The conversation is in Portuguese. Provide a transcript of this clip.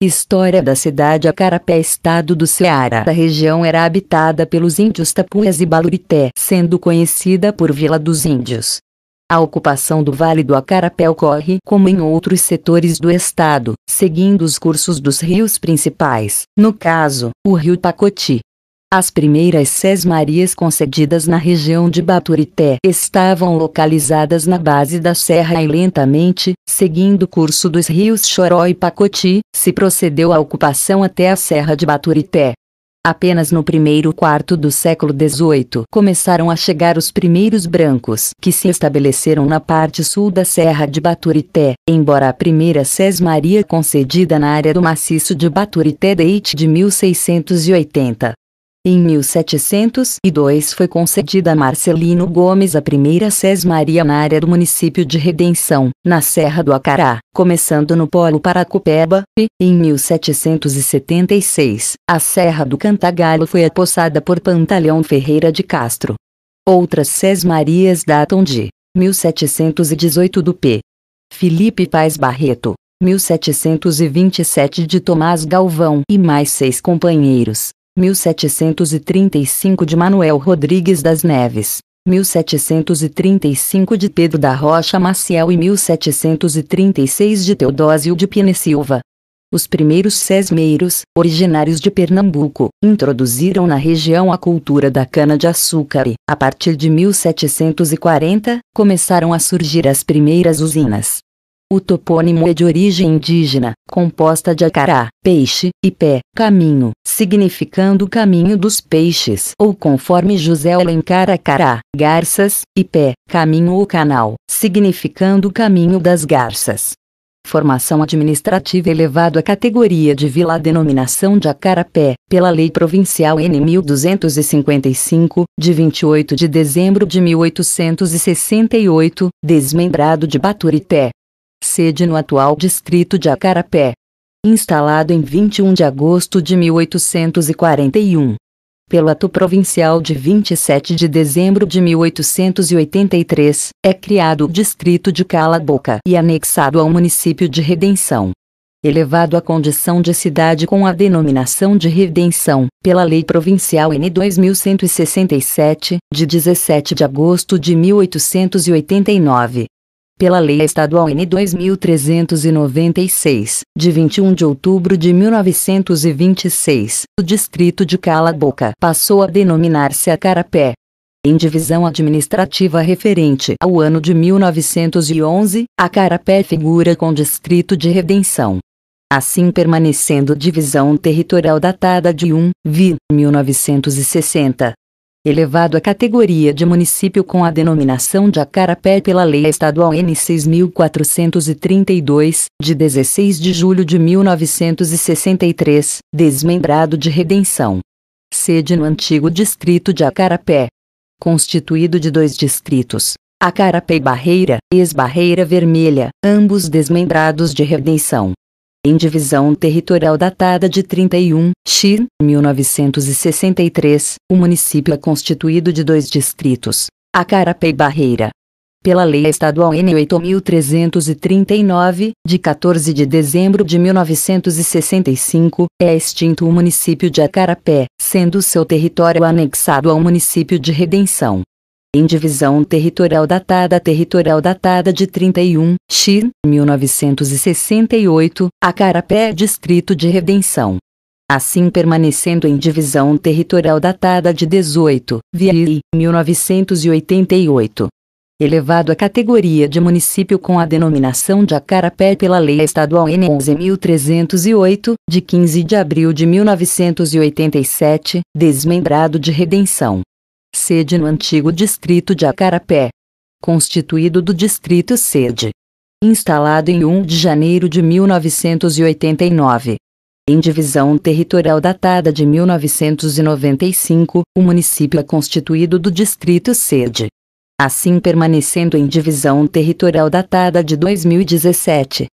História da cidade Acarapé Estado do Ceará A região era habitada pelos índios Tapuias e Balurité, sendo conhecida por Vila dos Índios. A ocupação do Vale do Acarapé ocorre como em outros setores do estado, seguindo os cursos dos rios principais, no caso, o rio Pacoti, as primeiras seis Marias concedidas na região de Baturité estavam localizadas na base da serra e lentamente, seguindo o curso dos rios Choró e Pacoti, se procedeu à ocupação até a serra de Baturité. Apenas no primeiro quarto do século XVIII começaram a chegar os primeiros brancos que se estabeleceram na parte sul da Serra de Baturité, embora a primeira sesmaria concedida na área do maciço de Baturité date de 1680. Em 1702 foi concedida a Marcelino Gomes a primeira Maria na área do município de Redenção, na Serra do Acará, começando no Polo Paracupeba, e, em 1776, a Serra do Cantagalo foi apossada por Pantaleão Ferreira de Castro. Outras Marias datam de 1718 do P. Felipe Paz Barreto, 1727 de Tomás Galvão e mais seis companheiros. 1735 de Manuel Rodrigues das Neves, 1735 de Pedro da Rocha Maciel e 1736 de Teodósio de Pina Silva. Os primeiros sesmeiros, originários de Pernambuco, introduziram na região a cultura da cana-de-açúcar e, a partir de 1740, começaram a surgir as primeiras usinas. O topônimo é de origem indígena, composta de acará, peixe, e pé, caminho, significando o caminho dos peixes, ou conforme José Alencar acará, garças, e pé, caminho ou canal, significando o caminho das garças. Formação administrativa elevado à categoria de vila a denominação de Acarapé, pela Lei Provincial N 1255, de 28 de dezembro de 1868, desmembrado de Baturité, sede no atual distrito de Acarapé. Instalado em 21 de agosto de 1841. Pelo ato provincial de 27 de dezembro de 1883, é criado o distrito de Calaboca e anexado ao município de Redenção elevado à condição de cidade com a denominação de Redenção, pela Lei Provincial N 2167, de 17 de agosto de 1889, pela Lei Estadual N 2396, de 21 de outubro de 1926, o distrito de Calaboca passou a denominar-se Acarapé. Em divisão administrativa referente ao ano de 1911, Acarapé figura com distrito de Redenção. Assim permanecendo divisão territorial datada de 1, vi, 1960, elevado à categoria de município com a denominação de Acarapé pela Lei Estadual N 6432, de 16 de julho de 1963, desmembrado de Redenção. Sede no antigo distrito de Acarapé, constituído de dois distritos, Acarapé e Barreira, ex-Barreira Vermelha, ambos desmembrados de Redenção em divisão territorial datada de 31 x 1963, o município é constituído de dois distritos, Acarapé e Barreira. Pela Lei Estadual N 8339, de 14 de dezembro de 1965, é extinto o município de Acarapé, sendo seu território anexado ao município de Redenção em divisão territorial datada territorial datada de 31, x, 1968, a Carapé Distrito de Redenção. Assim permanecendo em divisão territorial datada de 18, Viari, 1988. Elevado à categoria de município com a denominação de Acarapé pela Lei Estadual N 11.308, de 15 de abril de 1987, desmembrado de Redenção sede no antigo distrito de Acarapé, constituído do distrito sede, instalado em 1 de janeiro de 1989. Em divisão territorial datada de 1995, o município é constituído do distrito sede. Assim permanecendo em divisão territorial datada de 2017,